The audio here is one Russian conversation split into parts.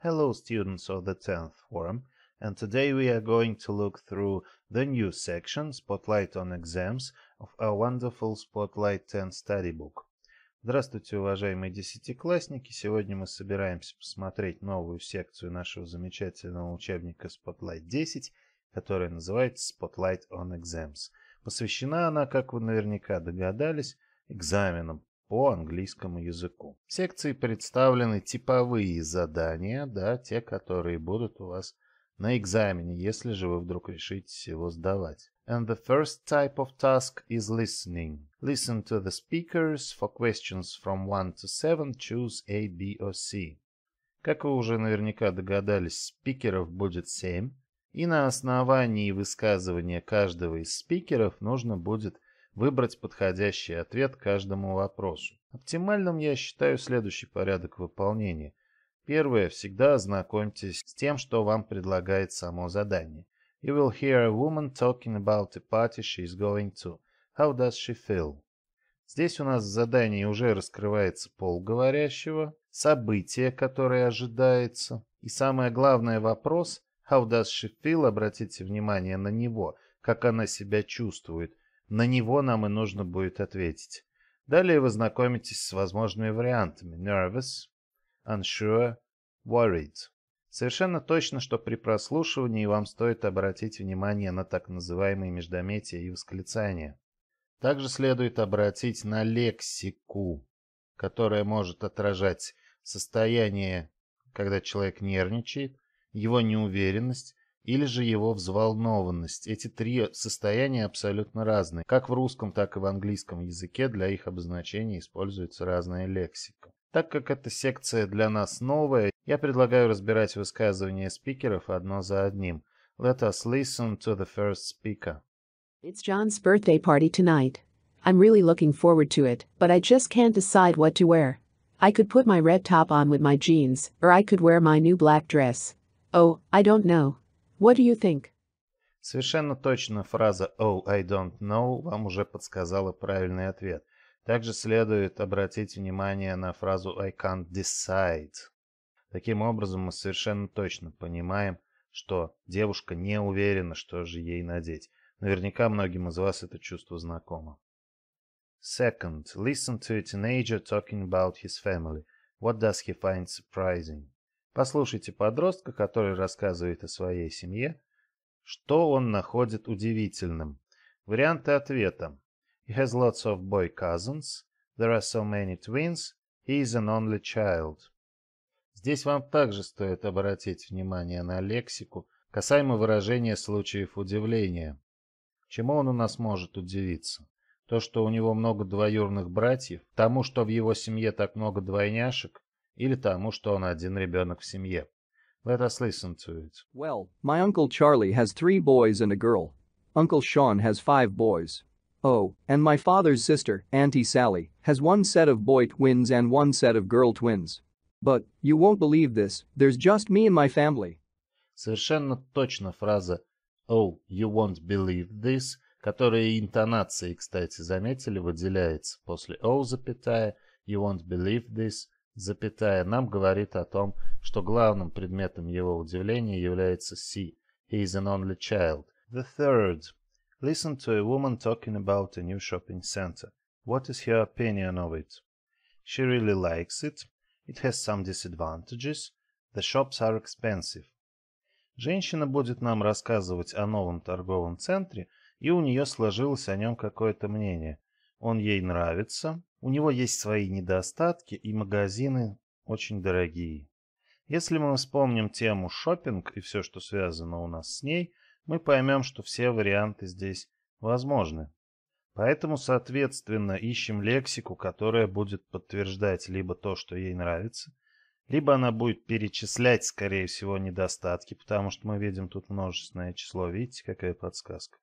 Hello students of the 10th Forum, and today we are going to look through the new section, Spotlight on Exams, of our wonderful Spotlight 10 Study Book. Здравствуйте, уважаемые десятиклассники! Сегодня мы собираемся посмотреть новую секцию нашего замечательного учебника Spotlight 10, которая называется Spotlight on Exams. Посвящена она, как вы наверняка догадались, экзаменам, по английскому языку. В секции представлены типовые задания, да, те, которые будут у вас на экзамене, если же вы вдруг решите его сдавать. And the first type of task is listening. Listen to the speakers. For questions from 1 to 7, choose A, B or C. Как вы уже наверняка догадались, спикеров будет 7. И на основании высказывания каждого из спикеров нужно будет выбрать подходящий ответ каждому вопросу. Оптимальным я считаю следующий порядок выполнения. Первое. Всегда ознакомьтесь с тем, что вам предлагает само задание. You will hear a woman talking about the party she is going to. How does she feel? Здесь у нас в задании уже раскрывается пол говорящего, событие, которое ожидается. И самое главное вопрос – how does she feel, обратите внимание на него, как она себя чувствует – на него нам и нужно будет ответить. Далее вы знакомитесь с возможными вариантами nervous, unsure, worried. Совершенно точно, что при прослушивании вам стоит обратить внимание на так называемые междометия и восклицания. Также следует обратить на лексику, которая может отражать состояние, когда человек нервничает, его неуверенность, или же его взволнованность. Эти три состояния абсолютно разные. Как в русском, так и в английском языке для их обозначения используется разная лексика. Так как эта секция для нас новая, я предлагаю разбирать высказывания спикеров одно за одним. Let us listen to the first speaker. It's John's birthday party tonight. I'm really looking forward to it, but I just can't decide what to wear. I could put my red top on with my jeans, or I could wear my new black dress. Oh, I don't know. What do you think? Совершенно точно фраза «Oh, I don't know» вам уже подсказала правильный ответ. Также следует обратить внимание на фразу «I can't decide». Таким образом, мы совершенно точно понимаем, что девушка не уверена, что же ей надеть. Наверняка многим из вас это чувство знакомо. Second, listen to a teenager talking about his family. What does he find surprising? Послушайте подростка, который рассказывает о своей семье, что он находит удивительным. Варианты ответа. He has lots of boy cousins. There are so many twins. He is an only child. Здесь вам также стоит обратить внимание на лексику, касаемо выражения случаев удивления. Чему он у нас может удивиться? То, что у него много двоюрных братьев, тому, что в его семье так много двойняшек, или тому, что он один ребенок в семье. Let us listen to it. Well, my uncle Charlie has three boys and a girl. Uncle Sean has five boys. Oh, and my father's sister, Auntie Sally, has one set of boy twins and one set of girl twins. But, you won't believe this, there's just me and my family. Совершенно точно фраза «Oh, you won't believe this», которая интонацией, кстати, заметили, выделяется после «oh» запятая, «you won't believe this», запятая нам говорит о том, что главным предметом его удивления является C. He is an only child. The third. Listen to a woman talking about a new shopping center. What is her opinion of it? She really likes it. It has some disadvantages. The shops are expensive. Женщина будет нам рассказывать о новом торговом центре, и у нее сложилось о нем какое-то мнение. Он ей нравится, у него есть свои недостатки, и магазины очень дорогие. Если мы вспомним тему шопинг и все, что связано у нас с ней, мы поймем, что все варианты здесь возможны. Поэтому, соответственно, ищем лексику, которая будет подтверждать либо то, что ей нравится, либо она будет перечислять, скорее всего, недостатки, потому что мы видим тут множественное число. Видите, какая подсказка?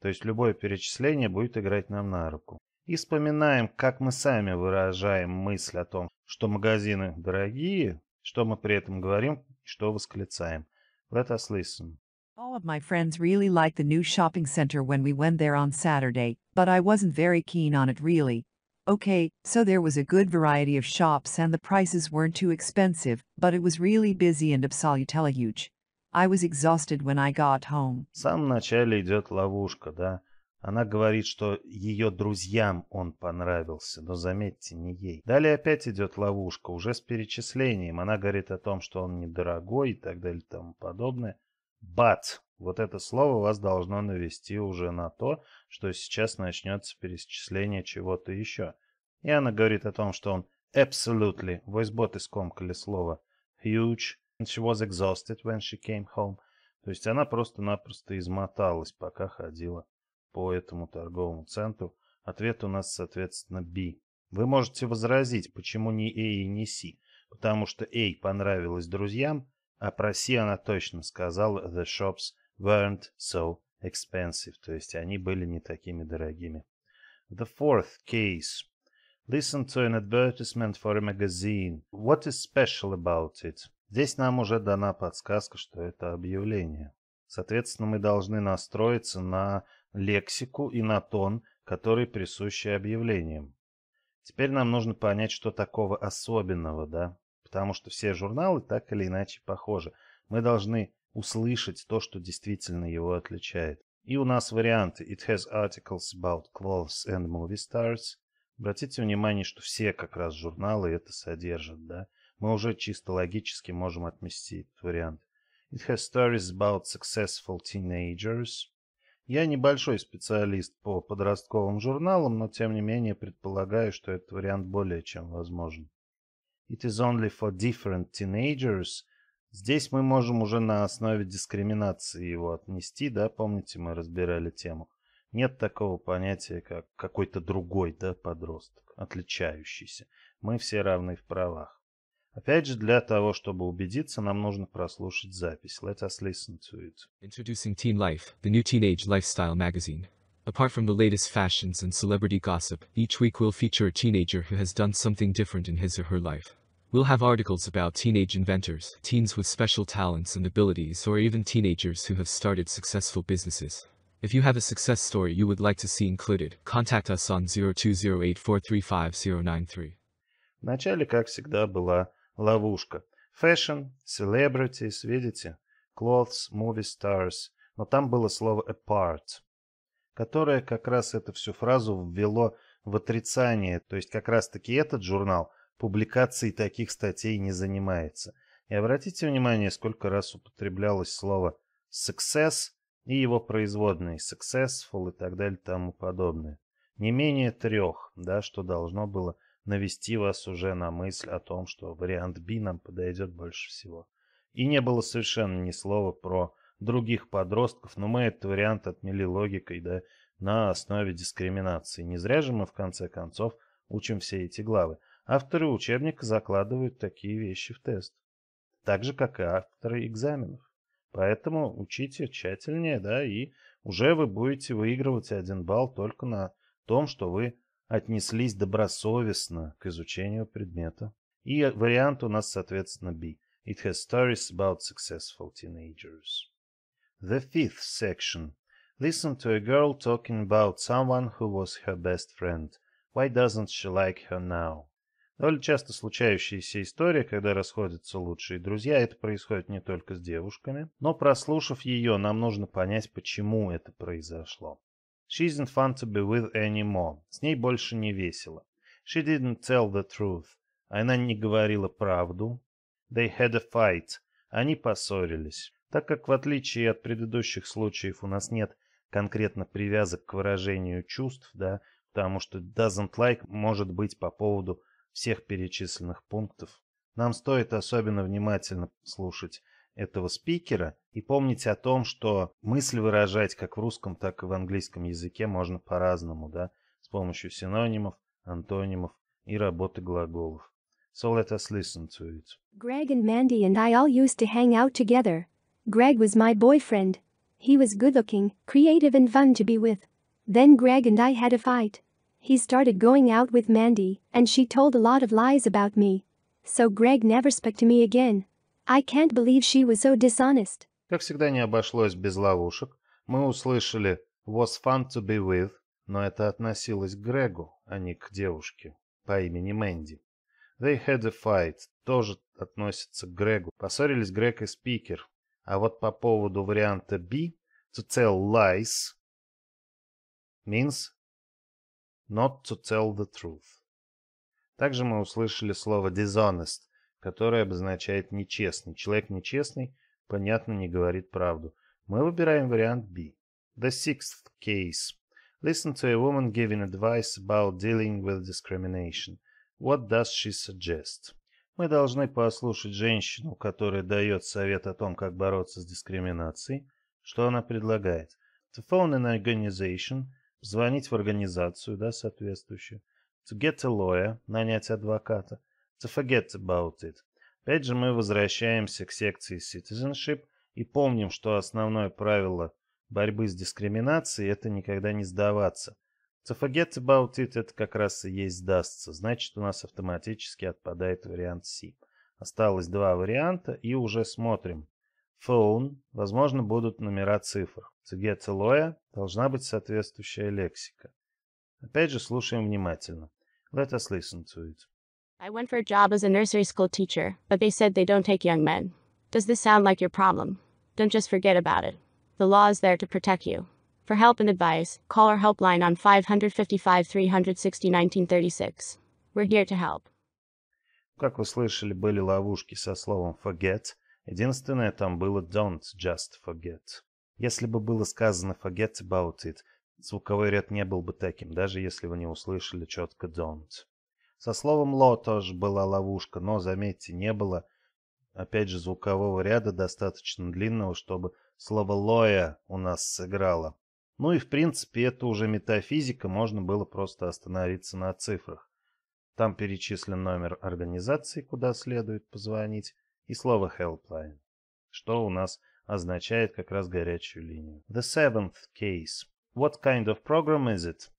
То есть любое перечисление будет играть нам на руку и вспоминаем, как мы сами выражаем мысль о том, что магазины дорогие, что мы при этом говорим, что восклицаем. Let us listen. All of my friends really liked the new shopping center when we went there on Saturday, but I wasn't very keen on it really. Okay, so there was a good variety of shops and the prices weren't too expensive, but it was really busy and absolutely huge. I was exhausted when I got home. В самом начале идет ловушка, да? Она говорит, что ее друзьям он понравился, но заметьте, не ей. Далее опять идет ловушка, уже с перечислением. Она говорит о том, что он недорогой и так далее и тому подобное. But, вот это слово вас должно навести уже на то, что сейчас начнется перечисление чего-то еще. И она говорит о том, что он absolutely, voicebot искомкали слово, huge, and she was exhausted when she came home. То есть она просто-напросто измоталась, пока ходила по этому торговому центру, ответ у нас, соответственно, B. Вы можете возразить, почему не A и не C, потому что A понравилась друзьям, а про C она точно сказала «the shops weren't so expensive», то есть они были не такими дорогими. The fourth case. Listen to an advertisement for a magazine. What is special about it? Здесь нам уже дана подсказка, что это объявление. Соответственно, мы должны настроиться на лексику и на тон, который присущи объявлениям. Теперь нам нужно понять, что такого особенного, да? Потому что все журналы так или иначе похожи. Мы должны услышать то, что действительно его отличает. И у нас варианты «It has articles about clothes and movie stars». Обратите внимание, что все как раз журналы это содержат, да? Мы уже чисто логически можем отместить этот вариант. It has stories about successful teenagers. Я небольшой специалист по подростковым журналам, но тем не менее предполагаю, что этот вариант более чем возможен. It is only for different teenagers. Здесь мы можем уже на основе дискриминации его отнести, да, помните, мы разбирали тему. Нет такого понятия, как какой-то другой, да, подросток, отличающийся. Мы все равны в правах. Опять же, для того, чтобы убедиться, нам нужно прослушать запись. Let us listen to it. Introducing Teen Life, the new teenage lifestyle magazine. Apart from the latest fashions and celebrity gossip, each week we'll feature a teenager who has done something different in his or her life. We'll have articles about teenage inventors, teens with special talents and abilities, or even teenagers who have started successful businesses. If you have a success story you would like to see included, contact us on 0208435093. Вначале, как всегда, была Ловушка. Fashion, celebrities, видите? Clothes, movie stars. Но там было слово apart, которое как раз эту всю фразу ввело в отрицание. То есть как раз-таки этот журнал публикацией таких статей не занимается. И обратите внимание, сколько раз употреблялось слово success и его производные successful и так далее и тому подобное. Не менее трех, да, что должно было навести вас уже на мысль о том, что вариант Б нам подойдет больше всего. И не было совершенно ни слова про других подростков, но мы этот вариант отмели логикой, да, на основе дискриминации. Не зря же мы, в конце концов, учим все эти главы. Авторы учебника закладывают такие вещи в тест. Так же, как и авторы экзаменов. Поэтому учите тщательнее, да, и уже вы будете выигрывать один балл только на том, что вы отнеслись добросовестно к изучению предмета. И вариант у нас, соответственно, B. It has stories about successful teenagers. The fifth section. Listen to a girl talking about someone who was her best friend. Why doesn't she like her now? Довольно часто случающаяся история, когда расходятся лучшие друзья, это происходит не только с девушками, но прослушав ее, нам нужно понять, почему это произошло. She isn't fun to be with anymore. С ней больше не весело. She didn't tell the truth. Она не говорила правду. They had a fight. Они поссорились. Так как в отличие от предыдущих случаев у нас нет конкретно привязок к выражению чувств, да, потому что doesn't like может быть по поводу всех перечисленных пунктов. Нам стоит особенно внимательно слушать этого спикера и помните о том, что мысль выражать как в русском, так и в английском языке можно по-разному, да, с помощью синонимов, антонимов и работы глаголов. So let us listen to it. Greg and Mandy and I all used to hang out together. Greg was my boyfriend. He was good looking, creative and fun to be with. Then Greg and I had a fight. He started going out with Mandy, and she told a lot of lies about me. So Greg never spoke to me again. I can't believe she was so dishonest. Как всегда, не обошлось без ловушек. Мы услышали «was fun to be with», но это относилось к Грегу, а не к девушке по имени Мэнди. «They had a fight» тоже относится к Грегу. Поссорились Грег и спикер. А вот по поводу варианта B, «to tell lies» means «not to tell the truth». Также мы услышали слово «dishonest», которое обозначает нечестный. Человек нечестный, понятно, не говорит правду. Мы выбираем вариант B. The sixth case. Listen to a woman giving advice about dealing with discrimination. What does she suggest? Мы должны послушать женщину, которая дает совет о том, как бороться с дискриминацией. Что она предлагает? To phone an organization. Звонить в организацию, да, соответствующую. To get a lawyer. Нанять адвоката to forget about it. Опять же мы возвращаемся к секции citizenship и помним, что основное правило борьбы с дискриминацией – это никогда не сдаваться. To forget about it – это как раз и есть сдастся. Значит, у нас автоматически отпадает вариант C. Осталось два варианта и уже смотрим. Phone, возможно, будут номера цифр. To get a lawyer должна быть соответствующая лексика. Опять же, слушаем внимательно. Let us listen to it. I went for a job as a nursery school teacher, but they said they don't take young men. Does this sound like your problem? Don't just forget about it. The law is there to protect you. For help and advice, call our helpline on 555 360 1936. We're here to help. Как вы слышали, были ловушки со словом forget. Единственное там было don't just forget. Если бы было сказано forget about it, звуковой ряд не был бы таким, даже если вы не услышали четко don't. Со словом «ло» тоже была ловушка, но, заметьте, не было, опять же, звукового ряда достаточно длинного, чтобы слово «лоя» у нас сыграло. Ну и, в принципе, это уже метафизика, можно было просто остановиться на цифрах. Там перечислен номер организации, куда следует позвонить, и слово «helpline», что у нас означает как раз горячую линию. The seventh case. What kind of program is it?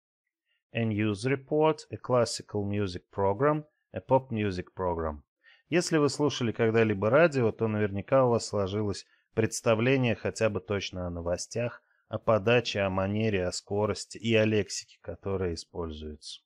a news report, a classical music program, a pop music program. Если вы слушали когда-либо радио, то наверняка у вас сложилось представление хотя бы точно о новостях, о подаче, о манере, о скорости и о лексике, которая используется.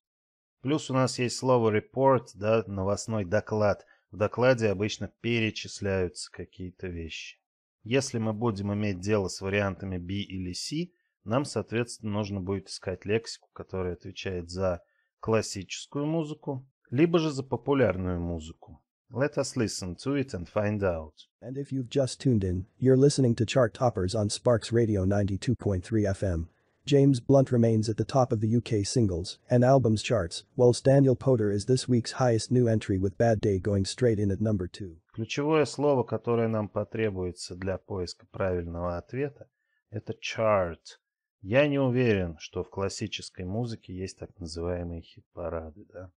Плюс у нас есть слово report, да, новостной доклад. В докладе обычно перечисляются какие-то вещи. Если мы будем иметь дело с вариантами B или C, нам, соответственно, нужно будет искать лексику, которая отвечает за классическую музыку, либо же за популярную музыку. Let us listen to it and find out. And if you've just tuned in, you're listening to Chart Toppers on Sparks Radio 92.3 FM. James Blunt remains at the top of the UK singles and albums charts, whilst Daniel Potter is this week's highest new entry with Bad Day going straight in at number two. Ключевое слово, которое нам потребуется для поиска правильного ответа, это chart. Я не уверен, что в классической музыке есть так называемые хит-парады, да.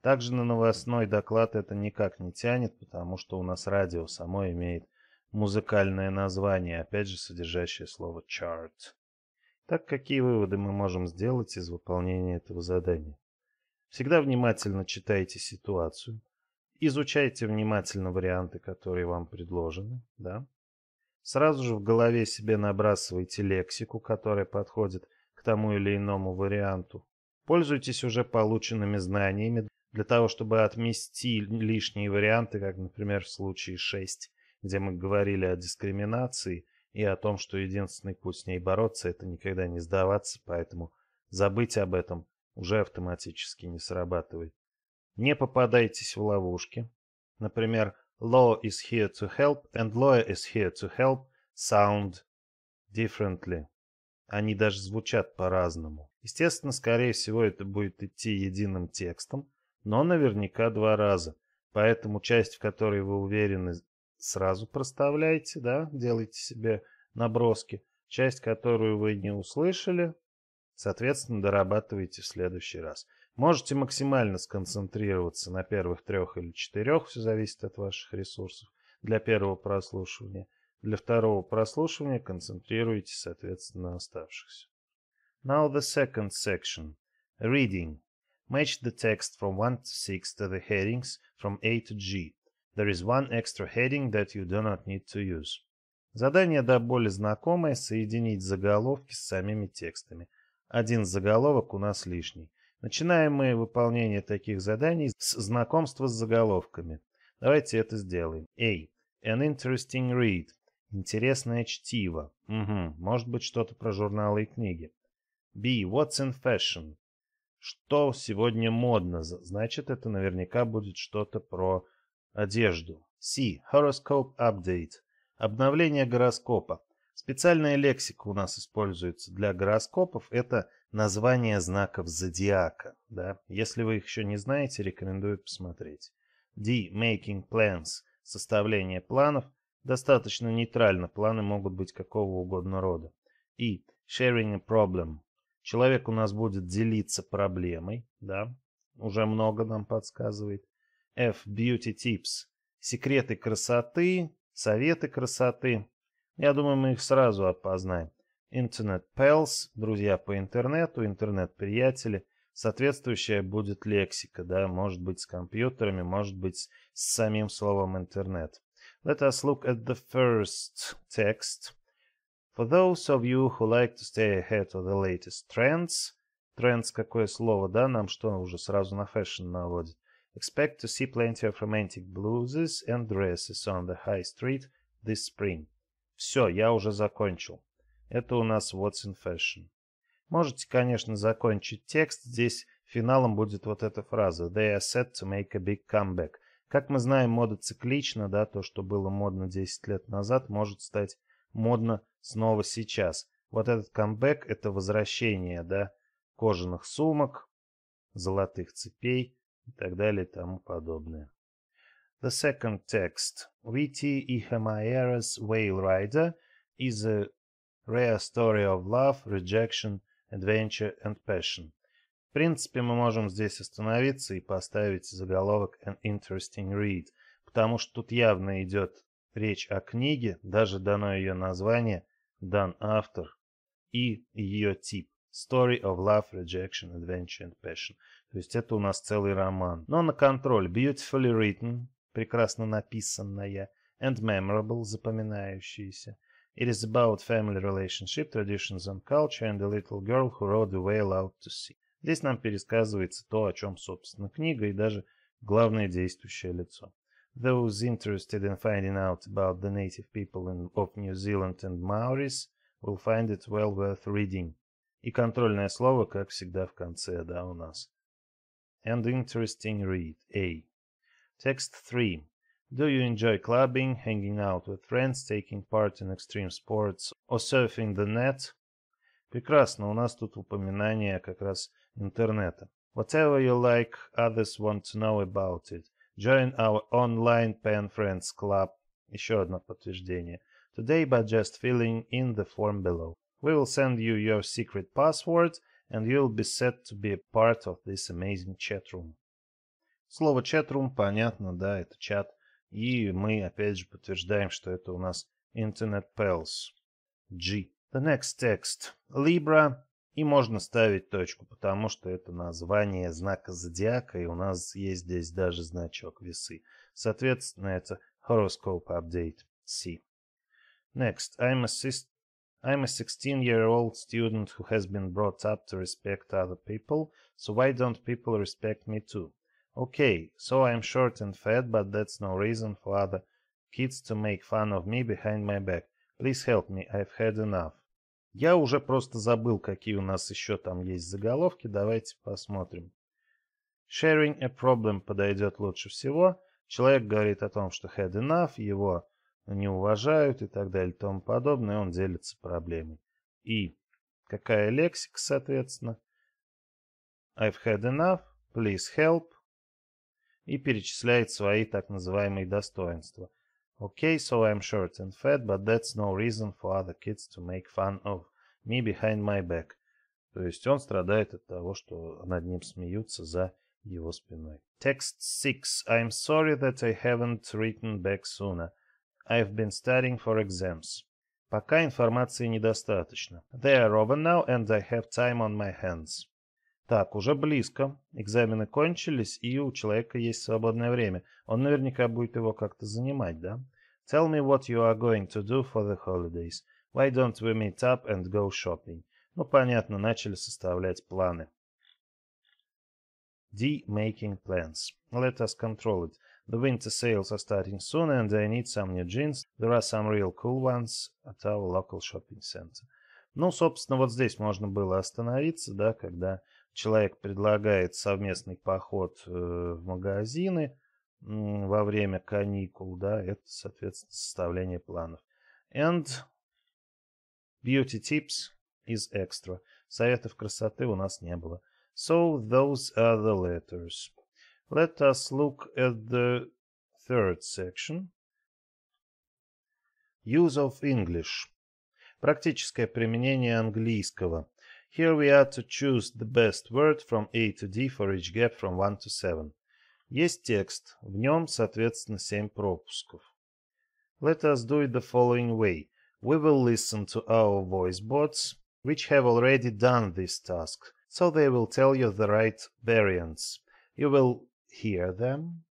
Также на новостной доклад это никак не тянет, потому что у нас радио само имеет музыкальное название, опять же содержащее слово chart. Так какие выводы мы можем сделать из выполнения этого задания? Всегда внимательно читайте ситуацию, изучайте внимательно варианты, которые вам предложены, да, Сразу же в голове себе набрасывайте лексику, которая подходит к тому или иному варианту. Пользуйтесь уже полученными знаниями для того, чтобы отмести лишние варианты, как, например, в случае 6, где мы говорили о дискриминации и о том, что единственный путь с ней бороться – это никогда не сдаваться, поэтому забыть об этом уже автоматически не срабатывает. Не попадайтесь в ловушки. Например, Law is here to help and lawyer is here to help sound differently. Они даже звучат по-разному. Естественно, скорее всего, это будет идти единым текстом, но наверняка два раза. Поэтому часть, в которой вы уверены, сразу проставляете, да, делаете себе наброски. Часть, которую вы не услышали, соответственно, дорабатывайте в следующий раз. Можете максимально сконцентрироваться на первых трех или четырех, все зависит от ваших ресурсов, для первого прослушивания. Для второго прослушивания концентрируйтесь соответственно, на оставшихся. Now the second section. Reading. Match the text from 1 to 6 to the headings from A to G. There is one extra heading that you do not need to use. Задание до боли знакомое – соединить заголовки с самими текстами. Один заголовок у нас лишний. Начинаем мы выполнение таких заданий с знакомства с заголовками. Давайте это сделаем. A. An interesting read. Интересное чтиво. Угу, может быть что-то про журналы и книги. B. What's in fashion? Что сегодня модно? Значит, это наверняка будет что-то про одежду. C. Horoscope Update. Обновление гороскопа. Специальная лексика у нас используется для гороскопов. Это названия знаков зодиака. Да? Если вы их еще не знаете, рекомендую посмотреть. D. Making plans. Составление планов. Достаточно нейтрально. Планы могут быть какого угодно рода. И. Sharing a problem. Человек у нас будет делиться проблемой. Да? Уже много нам подсказывает. F. Beauty tips. Секреты красоты, советы красоты. Я думаю, мы их сразу опознаем. Internet Pals, друзья по интернету, интернет-приятели. Соответствующая будет лексика, да, может быть с компьютерами, может быть с самим словом интернет. Let us look at the first text. For those of you who like to stay ahead of the latest trends, trends какое слово, да, нам что уже сразу на фэшн наводит. Expect to see plenty of romantic blouses and dresses on the high street this spring. Все, я уже закончил. Это у нас What's in Fashion. Можете, конечно, закончить текст. Здесь финалом будет вот эта фраза. They are set to make a big comeback. Как мы знаем, мода циклична, да, то, что было модно 10 лет назад, может стать модно снова сейчас. Вот этот камбэк – это возвращение, да, кожаных сумок, золотых цепей и так далее и тому подобное. The second text. Viti Ihemaera's Whale Rider is a Rare Story of Love, Rejection, Adventure and Passion. В принципе, мы можем здесь остановиться и поставить заголовок An Interesting Read, потому что тут явно идет речь о книге, даже дано ее название, дан автор и ее тип. Story of Love, Rejection, Adventure and Passion. То есть это у нас целый роман. Но на контроль. Beautifully written, прекрасно написанная, and memorable, запоминающаяся. It is about family relationship, traditions and culture and the little girl who rode the whale out to sea. Здесь нам пересказывается то, о чем, собственно, книга и даже главное действующее лицо. Those interested in finding out about the native people in, of New Zealand and Maoris will find it well worth reading. И контрольное слово, как всегда, в конце, да, у нас. And interesting read. A. Text 3. Do you enjoy clubbing, hanging out with friends, taking part in extreme sports or surfing the net? Прекрасно, у нас тут упоминание как раз интернета. Whatever you like, others want to know about it. Join our online Pen Friends Club. Еще одно подтверждение. Today by just filling in the form below. We will send you your secret password and you'll be set to be a part of this amazing chat room. Слово chat room понятно, да, это чат. И мы опять же подтверждаем, что это у нас Internet Pals G. The next text Libra. И можно ставить точку, потому что это название знака зодиака, и у нас есть здесь даже значок весы. Соответственно, это Horoscope Update C. Next, I'm a, I'm a 16 year old student who has been brought up to respect other people, so why don't people respect me too? Okay, so I'm short and fat, but that's no reason for other kids to make fun of me behind my back. Please help me, I've had enough. Я уже просто забыл, какие у нас еще там есть заголовки, давайте посмотрим. Sharing a problem подойдет лучше всего. Человек говорит о том, что had enough, его не уважают и так далее и тому подобное, и он делится проблемой. И какая лексика, соответственно? I've had enough, please help, и перечисляет свои так называемые достоинства. Okay, so I'm short and fat, but that's no reason for other kids to make fun of me behind my back. То есть он страдает от того, что над ним смеются за его спиной. Text 6. I'm sorry that I haven't written back sooner. I've been studying for exams. Пока информации недостаточно. They are over now and I have time on my hands. Так, уже близко. Экзамены кончились, и у человека есть свободное время. Он наверняка будет его как-то занимать, да? Tell me what you are going to do for the holidays. Why don't we meet up and go shopping? Ну, понятно, начали составлять планы. D. Making plans. Let us control it. The winter sales are starting soon and I need some new jeans. There are some real cool ones at our local shopping center. Ну, собственно, вот здесь можно было остановиться, да, когда человек предлагает совместный поход э, в магазины во время каникул, да, это, соответственно, составление планов. And beauty tips is extra. Советов красоты у нас не было. So those are the letters. Let us look at the third section. Use of English. Практическое применение английского. Here we are to choose the best word from A to D for each gap from 1 to 7. Есть текст, в нем, соответственно, 7 пропусков. Let us do it the following way. We will listen to our voice bots, which have already done this task, so they will tell you the right variants. You will hear them,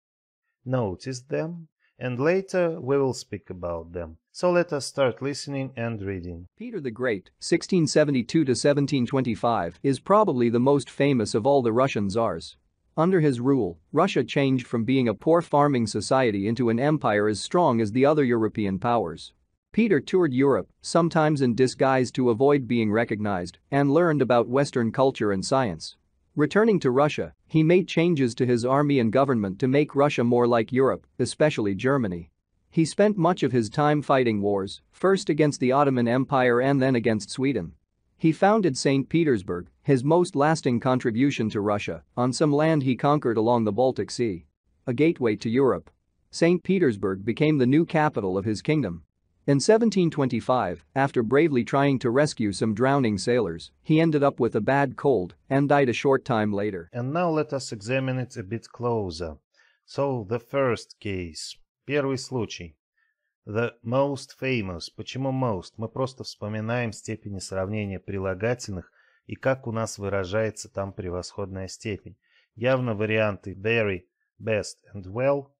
notice them, and later we will speak about them. So let us start listening and reading. Peter the Great, 1672-1725, is probably the most famous of all the Russian czars. Under his rule, Russia changed from being a poor farming society into an empire as strong as the other European powers. Peter toured Europe, sometimes in disguise to avoid being recognized, and learned about Western culture and science. Returning to Russia, he made changes to his army and government to make Russia more like Europe, especially Germany. He spent much of his time fighting wars, first against the Ottoman Empire and then against Sweden. He founded St. Petersburg, his most lasting contribution to Russia, on some land he conquered along the Baltic Sea. A gateway to Europe. St. Petersburg became the new capital of his kingdom. In 1725, after bravely trying to rescue some drowning sailors, he ended up with a bad cold and died a short time later. And now let us examine it a bit closer. So, the first case. Первый случай. The most famous. Почему most? Мы просто вспоминаем степени сравнения прилагательных и как у нас выражается там превосходная степень. Явно варианты very, best and well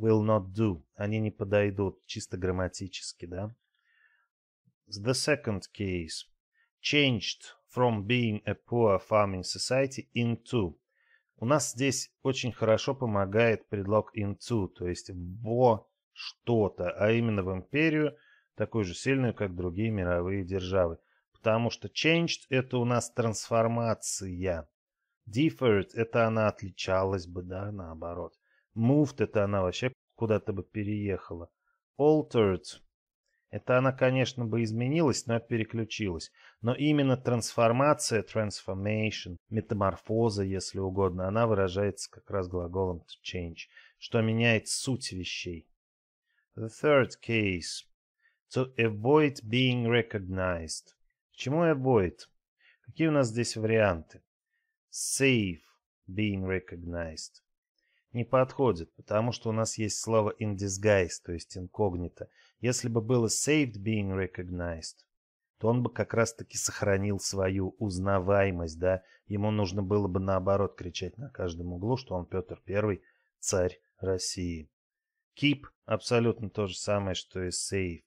will not do. Они не подойдут, чисто грамматически, да? The second case. Changed from being a poor farming society into. У нас здесь очень хорошо помогает предлог into, то есть во что-то, а именно в империю, такую же сильную, как другие мировые державы. Потому что changed – это у нас трансформация. Differed – это она отличалась бы, да, наоборот. Moved — это она вообще куда-то бы переехала. Altered — это она, конечно, бы изменилась, но переключилась. Но именно трансформация, transformation, метаморфоза, если угодно, она выражается как раз глаголом to change, что меняет суть вещей. The third case — to avoid being recognized. Чему avoid? Какие у нас здесь варианты? Save being recognized. Не подходит, потому что у нас есть слово in disguise, то есть инкогнито. Если бы было saved being recognized, то он бы как раз-таки сохранил свою узнаваемость, да? Ему нужно было бы наоборот кричать на каждом углу, что он Петр Первый, царь России. Keep абсолютно то же самое, что и save.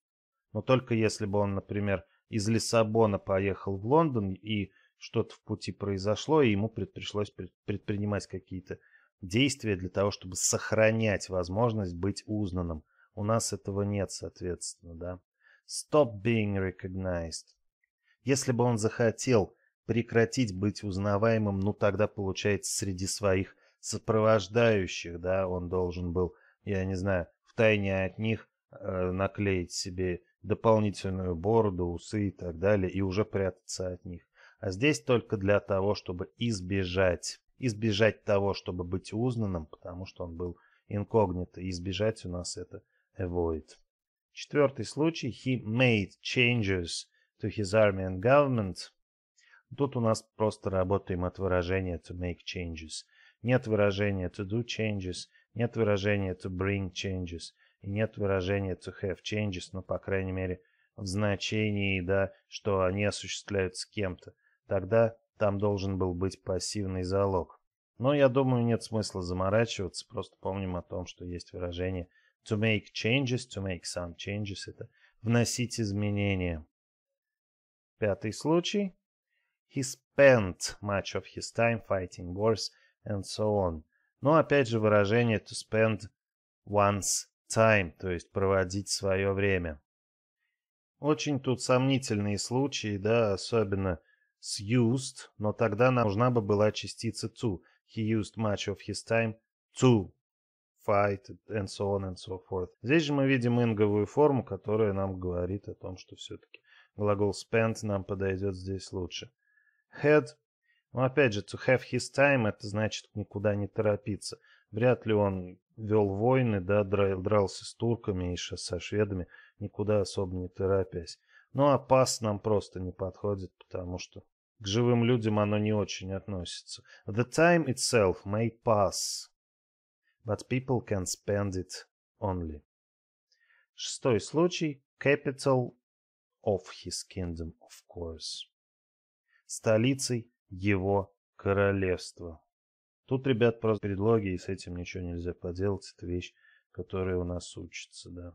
Но только если бы он, например, из Лиссабона поехал в Лондон и что-то в пути произошло, и ему пришлось предпринимать какие-то действия для того, чтобы сохранять возможность быть узнанным. У нас этого нет, соответственно, да. Stop being recognized. Если бы он захотел прекратить быть узнаваемым, ну тогда, получается, среди своих сопровождающих, да, он должен был, я не знаю, втайне от них э, наклеить себе дополнительную бороду, усы и так далее, и уже прятаться от них. А здесь только для того, чтобы избежать избежать того, чтобы быть узнанным, потому что он был инкогнито, и избежать у нас это avoid. Четвертый случай. He made changes to his army and government. Тут у нас просто работаем от выражения to make changes. Нет выражения to do changes, нет выражения to bring changes, и нет выражения to have changes, но, ну, по крайней мере, в значении, да, что они осуществляют с кем-то. Тогда там должен был быть пассивный залог. Но я думаю, нет смысла заморачиваться, просто помним о том, что есть выражение to make changes, to make some changes, это вносить изменения. Пятый случай. He spent much of his time fighting wars and so on. Но опять же выражение to spend one's time, то есть проводить свое время. Очень тут сомнительные случаи, да, особенно с used, но тогда нам нужна бы была частица to. He used much of his time to fight and so on and so forth. Здесь же мы видим инговую форму, которая нам говорит о том, что все-таки глагол spend нам подойдет здесь лучше. Had. Ну, опять же, to have his time, это значит никуда не торопиться. Вряд ли он вел войны, да, дрался с турками и со шведами, никуда особо не торопясь. Но опас нам просто не подходит, потому что к живым людям оно не очень относится. The time itself may pass, but people can spend it only. Шестой случай. Capital of his kingdom, of course. Столицей его королевства. Тут, ребят, просто предлоги, и с этим ничего нельзя поделать. Это вещь, которая у нас учится, да.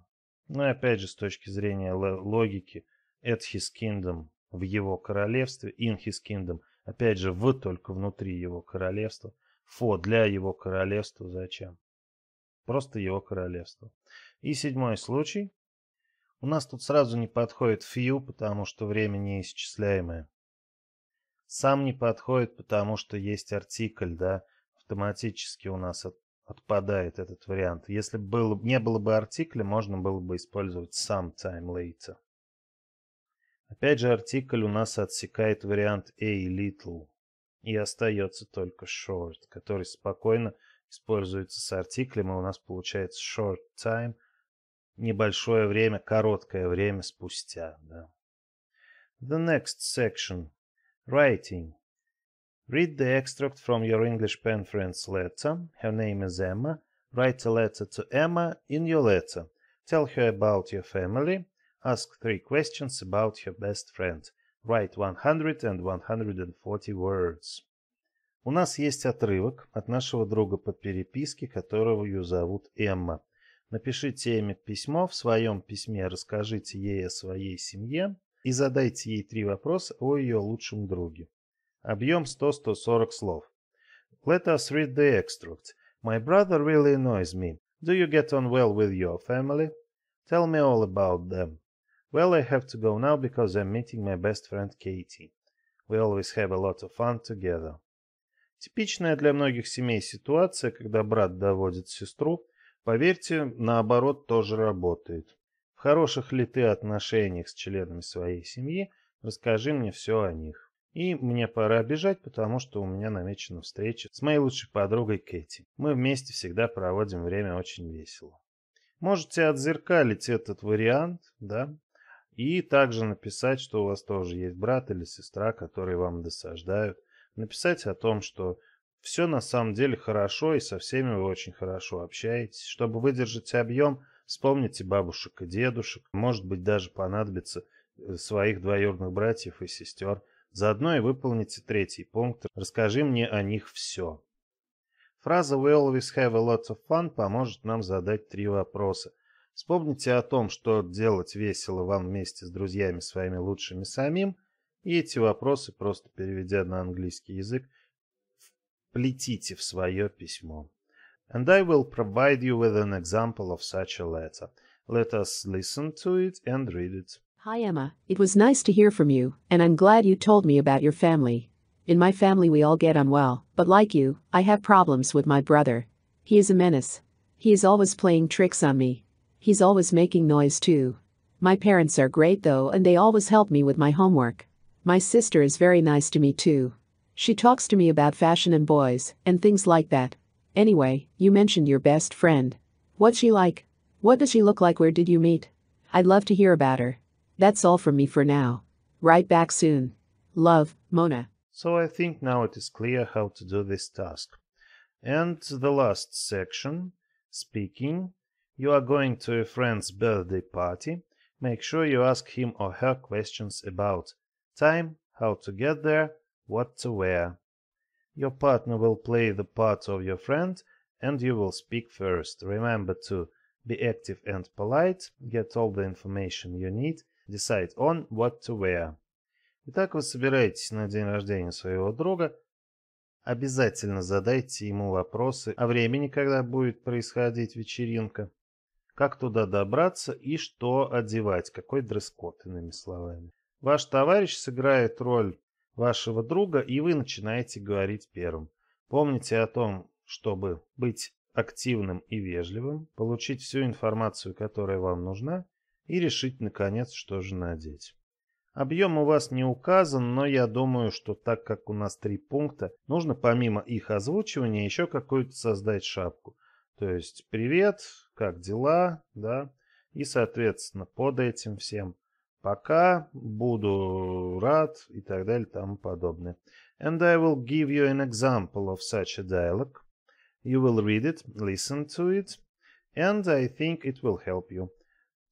Ну и опять же, с точки зрения логики, at his kingdom в его королевстве, in his kingdom, опять же, вы только внутри его королевства, for для его королевства, зачем? Просто его королевство. И седьмой случай. У нас тут сразу не подходит few, потому что время неисчисляемое. Сам не подходит, потому что есть артикль, да, автоматически у нас от, отпадает этот вариант. Если было, не было бы артикля, можно было бы использовать sometime later. Опять же артикль у нас отсекает вариант A little. И остается только short, который спокойно используется с артиклем, и у нас получается short time, небольшое время, короткое время спустя. Да. The next section. Writing. Read the extract from your English pen friend's letter. Her name is Emma. Write a letter to Emma in your letter. Tell her about your family. Ask three questions about your best friend. Write 100 and 140 words. У нас есть отрывок от нашего друга по переписке, которого ее зовут Эмма. Напишите Эмме письмо, в своем письме расскажите ей о своей семье и задайте ей три вопроса о ее лучшем друге. Объем 100-140 слов. Let us read the extract. My brother really annoys me. Do you get on well with your family? Tell me all about them. Well, I have to go now because I'm meeting my best friend Katie. We always have a lot of fun together. Типичная для многих семей ситуация, когда брат доводит сестру, поверьте, наоборот тоже работает. В хороших ли ты отношениях с членами своей семьи, расскажи мне все о них. И мне пора бежать, потому что у меня намечена встреча с моей лучшей подругой Кэти. Мы вместе всегда проводим время очень весело. Можете отзеркалить этот вариант, да, и также написать, что у вас тоже есть брат или сестра, которые вам досаждают. Написать о том, что все на самом деле хорошо и со всеми вы очень хорошо общаетесь. Чтобы выдержать объем, вспомните бабушек и дедушек. Может быть, даже понадобится э, своих двоюродных братьев и сестер. Заодно и выполните третий пункт «Расскажи мне о них все». Фраза «We always have a lot of fun» поможет нам задать три вопроса. Вспомните о том, что делать весело вам вместе с друзьями своими лучшими самим, и эти вопросы, просто переведя на английский язык, вплетите в свое письмо. And I will provide you with an example of such a letter. Let us listen to it and read it. Hi Emma, it was nice to hear from you, and I'm glad you told me about your family. In my family we all get on well, but like you, I have problems with my brother. He is a menace. He is always playing tricks on me, He's always making noise too. My parents are great though, and they always help me with my homework. My sister is very nice to me too. She talks to me about fashion and boys and things like that. Anyway, you mentioned your best friend. What's she like? What does she look like? Where did you meet? I'd love to hear about her. That's all from me for now. Right back soon. Love, Mona. So I think now it is clear how to do this task. And the last section, speaking, you are going to a friend's birthday party, make sure you ask him or her questions about time, how to get there, what to wear. Your partner will play the part of your friend and you will speak first. Remember to be active and polite, get all the information you need, decide on what to wear. Итак, вы собираетесь на день рождения своего друга, обязательно задайте ему вопросы о времени, когда будет происходить вечеринка, Как туда добраться и что одевать, какой дресс-код, иными словами. Ваш товарищ сыграет роль вашего друга, и вы начинаете говорить первым. Помните о том, чтобы быть активным и вежливым, получить всю информацию, которая вам нужна, и решить, наконец, что же надеть. Объем у вас не указан, но я думаю, что так как у нас три пункта, нужно помимо их озвучивания еще какую-то создать шапку. То есть «Привет», как дела, да, и, соответственно, под этим всем пока, буду рад и так далее и тому подобное. And I will give you an example of such a dialogue. You will read it, listen to it, and I think it will help you.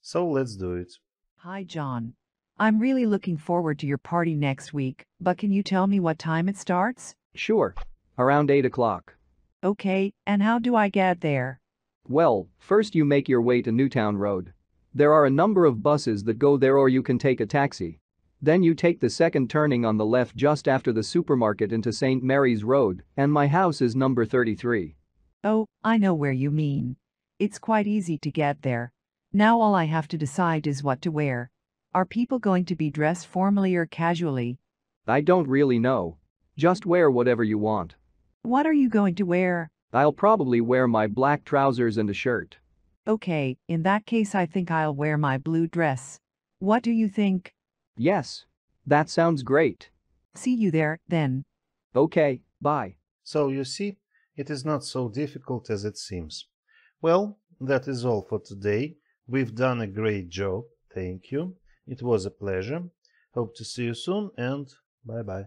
So let's do it. Hi, John. I'm really looking forward to your party next week, but can you tell me what time it starts? Sure, around 8 o'clock. Okay, and how do I get there? Well, first you make your way to Newtown Road. There are a number of buses that go there or you can take a taxi. Then you take the second turning on the left just after the supermarket into St. Mary's Road, and my house is number 33. Oh, I know where you mean. It's quite easy to get there. Now all I have to decide is what to wear. Are people going to be dressed formally or casually? I don't really know. Just wear whatever you want. What are you going to wear? I'll probably wear my black trousers and a shirt. Okay, in that case I think I'll wear my blue dress. What do you think? Yes. That sounds great. See you there, then. Okay, bye. So you see, it is not so difficult as it seems. Well, that is all for today. We've done a great job. Thank you. It was a pleasure. Hope to see you soon and bye bye.